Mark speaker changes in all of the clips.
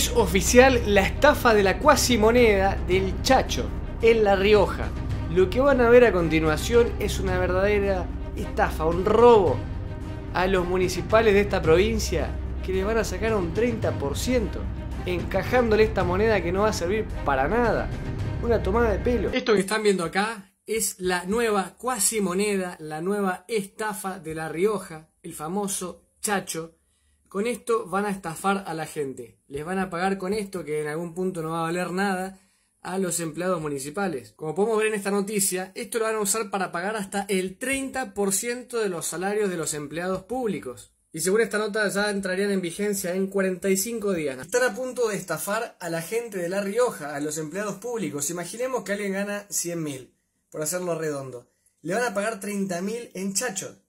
Speaker 1: Es oficial la estafa de la cuasi moneda del Chacho en La Rioja. Lo que van a ver a continuación es una verdadera estafa, un robo a los municipales de esta provincia que les van a sacar un 30%, encajándole esta moneda que no va a servir para nada. Una tomada de pelo. Esto que están viendo acá es la nueva cuasi moneda, la nueva estafa de La Rioja, el famoso Chacho con esto van a estafar a la gente. Les van a pagar con esto, que en algún punto no va a valer nada, a los empleados municipales. Como podemos ver en esta noticia, esto lo van a usar para pagar hasta el 30% de los salarios de los empleados públicos. Y según esta nota ya entrarían en vigencia en 45 días. Están a punto de estafar a la gente de La Rioja, a los empleados públicos. Imaginemos que alguien gana 100.000, por hacerlo redondo. Le van a pagar 30.000 en chachos.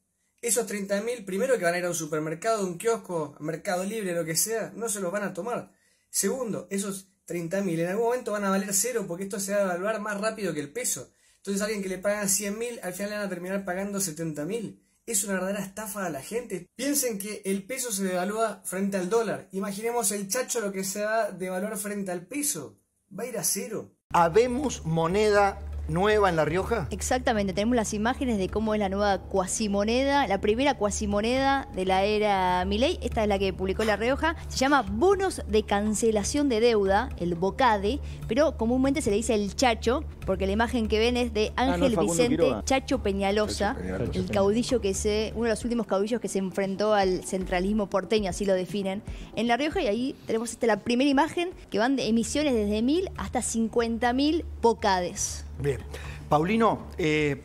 Speaker 1: Esos 30.000, primero que van a ir a un supermercado, un kiosco, mercado libre, lo que sea, no se los van a tomar. Segundo, esos 30.000 en algún momento van a valer cero porque esto se va a devaluar más rápido que el peso. Entonces alguien que le pagan 100.000 al final le van a terminar pagando 70.000. Es una verdadera estafa a la gente. Piensen que el peso se devalúa frente al dólar. Imaginemos el chacho lo que se va a devaluar frente al peso. Va a ir a cero. Habemos moneda nueva en La Rioja? Exactamente, tenemos las imágenes de cómo es la nueva cuasimoneda, la primera cuasimoneda de la era Milei, esta es la que publicó La Rioja, se llama Bonos de Cancelación de Deuda, el Bocade, pero comúnmente se le dice el Chacho, porque la imagen que ven es de ah, Ángel Vicente Chacho Peñalosa, el caudillo que se, uno de los últimos caudillos que se enfrentó al centralismo porteño, así lo definen, en La Rioja, y ahí tenemos esta, la primera imagen, que van de emisiones desde mil hasta 50.000 bocades. Bien. Paulino, eh,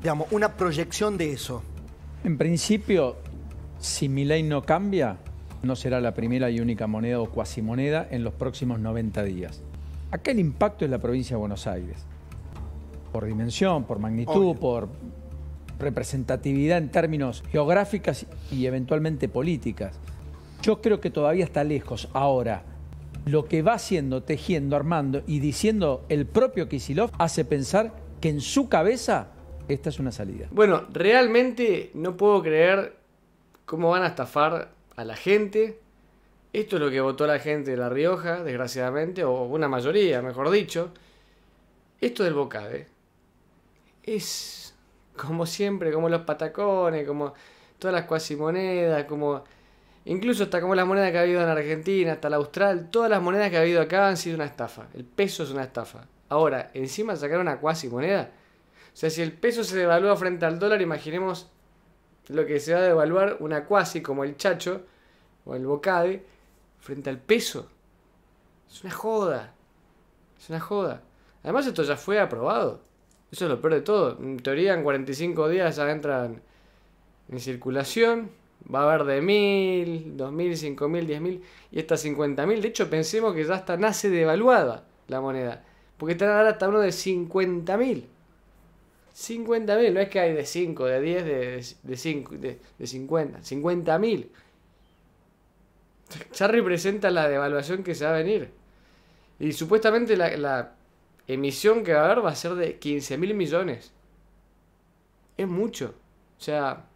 Speaker 1: digamos, una proyección de eso. En principio, si mi ley no cambia, no será la primera y única moneda o cuasimoneda en los próximos 90 días. Acá el impacto es la provincia de Buenos Aires. Por dimensión, por magnitud, por representatividad en términos geográficas y eventualmente políticas. Yo creo que todavía está lejos. Ahora, lo que va haciendo, tejiendo, armando y diciendo el propio Kisilov hace pensar que en su cabeza esta es una salida. Bueno, realmente no puedo creer cómo van a estafar a la gente. Esto es lo que votó la gente de La Rioja, desgraciadamente, o una mayoría, mejor dicho. Esto del bocade es como siempre, como los patacones, como todas las cuasimonedas, como Incluso hasta como las monedas que ha habido en Argentina, hasta la Austral, todas las monedas que ha habido acá han sido una estafa. El peso es una estafa. Ahora, encima sacaron una cuasi moneda. O sea, si el peso se devalúa frente al dólar, imaginemos lo que se va a devaluar una cuasi como el chacho o el bocade frente al peso. Es una joda. Es una joda. Además, esto ya fue aprobado. Eso es lo peor de todo. En teoría, en 45 días ya entran en circulación va a haber de 1000, 2000, 5000, 10000 y hasta 50000. De hecho, pensemos que ya hasta nace devaluada la moneda, porque está ahora hasta uno de 50000. 50.000, no es que hay de 5, de 10, de, 5, de, 50, 50.000. Ya representa la devaluación que se va a venir. Y supuestamente la, la emisión que va a haber va a ser de 15.000 millones. Es mucho. O sea,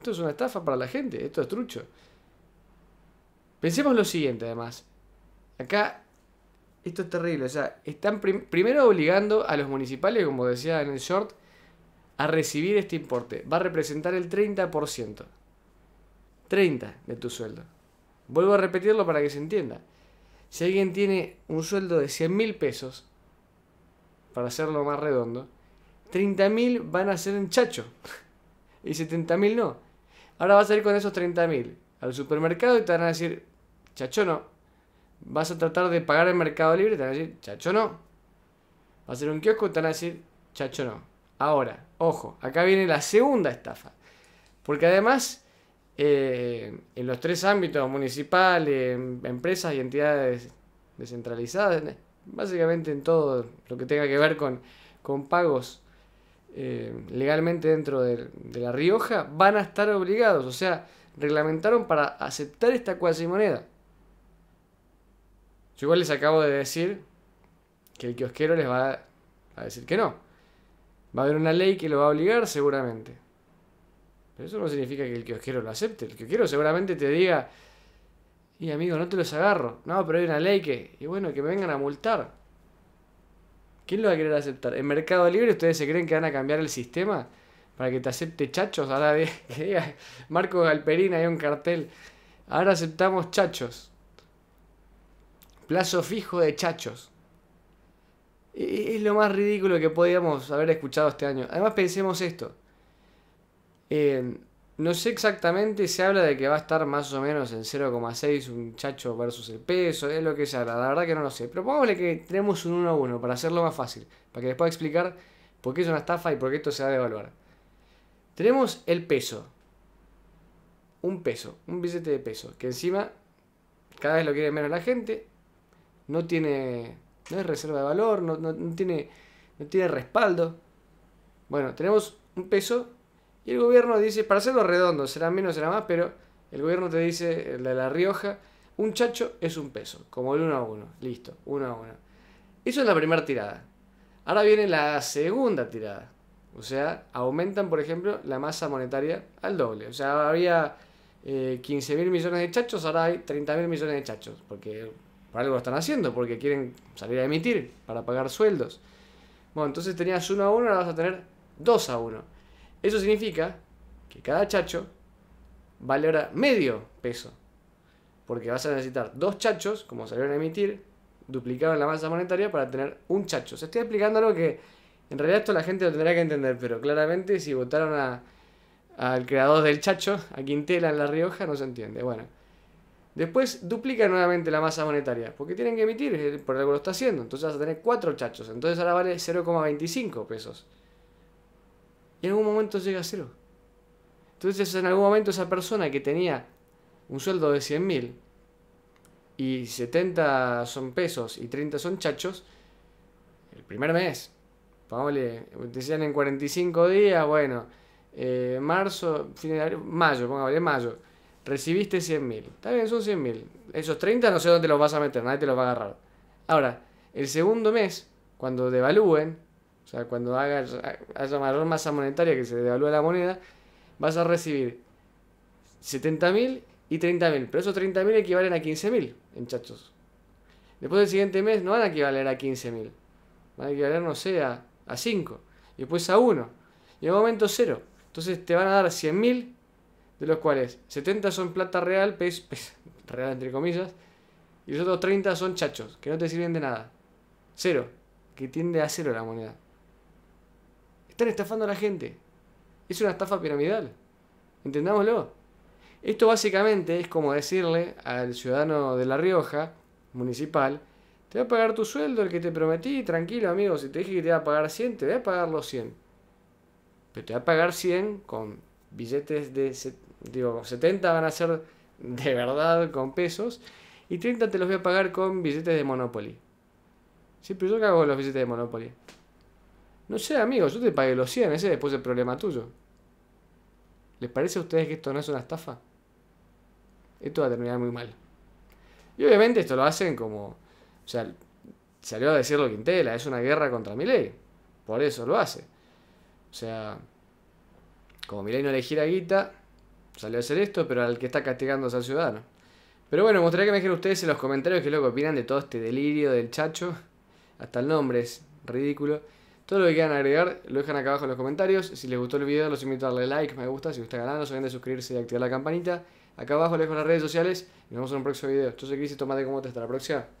Speaker 1: esto es una estafa para la gente, esto es trucho. Pensemos lo siguiente, además. Acá, esto es terrible. O sea, están primero obligando a los municipales, como decía en el short, a recibir este importe. Va a representar el 30%. 30 de tu sueldo. Vuelvo a repetirlo para que se entienda. Si alguien tiene un sueldo de 100 mil pesos, para hacerlo más redondo, 30 mil van a ser en chacho y 70 mil no. Ahora vas a ir con esos 30.000 al supermercado y te van a decir, chacho no. Vas a tratar de pagar el mercado libre y te van a decir, chacho no. Vas a ser un kiosco y te van a decir, chacho no. Ahora, ojo, acá viene la segunda estafa. Porque además, eh, en los tres ámbitos, municipales, em, empresas y entidades descentralizadas, eh, básicamente en todo lo que tenga que ver con, con pagos eh, legalmente dentro de, La Rioja van a estar obligados, o sea, reglamentaron para aceptar esta cuasi moneda. Yo igual les acabo de decir que el kiosquero les va a decir que no. Va a haber una ley que lo va a obligar seguramente. Pero eso no significa que el kiosquero lo acepte. El kiosquero seguramente te diga, y amigo, no te los agarro. No, pero hay una ley que, y bueno, que me vengan a multar. ¿Quién lo va a querer aceptar? En Mercado Libre, ¿ustedes se creen que van a cambiar el sistema para que te acepte chachos? Ahora de, Marcos Marco Galperín, hay un cartel. Ahora aceptamos chachos. Plazo fijo de chachos. E-, e-, es lo más ridículo que podíamos haber escuchado este año. Además, pensemos esto. En. Eh, no sé exactamente, se habla de que va a estar más o menos en 0,6 un chacho versus el peso, es lo que sea, la verdad que no lo sé. Pero pongámosle que tenemos un 1 a 1 para hacerlo más fácil, para que les pueda explicar por qué es una estafa y por qué esto se va a devaluar. Tenemos el peso. Un peso, un billete de peso, que encima cada vez lo quiere menos la gente, no tiene no es reserva de valor, no, tiene, no tiene respaldo. Bueno, tenemos un peso y el gobierno dice, para hacerlo redondo, será menos, será más, pero el gobierno te dice, el de La Rioja, un chacho es un peso, como el 1 a uno listo, uno a uno Eso es la primera tirada. Ahora viene la segunda tirada. O sea, aumentan, por ejemplo, la masa monetaria al doble. O sea, había eh, mil millones de chachos, ahora hay 30.000 mil millones de chachos. Porque por algo lo están haciendo, porque quieren salir a emitir para pagar sueldos. Bueno, entonces tenías 1 a 1, ahora vas a tener 2 a 1. Eso significa que cada chacho vale ahora medio peso. Porque vas a necesitar dos chachos, como salieron a emitir, duplicaron la masa monetaria para tener un chacho. Se estoy explicando algo que en realidad esto la gente lo tendrá que entender, pero claramente si votaron al creador del chacho, a Quintela en La Rioja, no se entiende. Bueno. Después duplica nuevamente la masa monetaria, porque tienen que emitir, eh, por algo lo está haciendo. Entonces vas a tener cuatro chachos, entonces ahora vale 0,25 pesos. Y en algún momento llega a cero. Entonces en algún momento esa persona que tenía un sueldo de 100 mil y 70 son pesos y 30 son chachos, el primer mes, pongámosle, decían en 45 días, bueno, eh, marzo, fin de abril, mayo, pongámosle mayo, recibiste 100.000. mil. Está bien, son 100.000. mil. Esos 30 no sé dónde los vas a meter, nadie te los va a agarrar. Ahora, el segundo mes, cuando devalúen, o sea, cuando haga, haya mayor masa monetaria que se devalúe la moneda, vas a recibir 70.000 y 30.000. Pero esos 30.000 equivalen a 15.000, en chachos. Después del siguiente mes no van a equivaler a 15.000. Van a equivaler, no sé, a, 5. Y después a 1. Y en un momento 0. Entonces te van a dar 100.000, de los cuales 70 son plata real, real entre comillas, y los otros 30 son chachos, que no te sirven de nada. Cero, que tiende a cero la moneda. Están estafando a la gente. Es una estafa piramidal. Entendámoslo. Esto básicamente es como decirle al ciudadano de La Rioja, municipal, te voy a pagar tu sueldo, el que te prometí, tranquilo amigo, si te dije que te iba a pagar 100, te voy a pagar los 100. Pero te voy a pagar 100 con billetes de, digo, 70 van a ser de verdad con pesos y 30 te los voy a pagar con billetes de Monopoly. Si, pero yo cago los billetes de Monopoly. No sé, amigo, yo te pagué los 100, ese después el problema tuyo. ¿Les parece a ustedes que esto no es una estafa? Esto va a terminar muy mal. Y obviamente esto lo hacen como... O sea, salió a decirlo Quintela, es una guerra contra ley. Por eso lo hace. O sea, como Milei no le gira guita, salió a hacer esto, pero al que está castigando es al ciudadano. Pero bueno, me gustaría que me dijeran ustedes en los comentarios qué es lo que opinan de todo este delirio del chacho. Hasta el nombre es ridículo. Todo lo que quieran agregar lo dejan acá abajo en los comentarios. Si les gustó el video, los invito a darle like, me gusta, si gusta está ganando, no se olviden de suscribirse y activar la campanita. Acá abajo les dejo las redes sociales. Y nos vemos en un próximo video. Yo soy Cris y tomate como te hasta la próxima.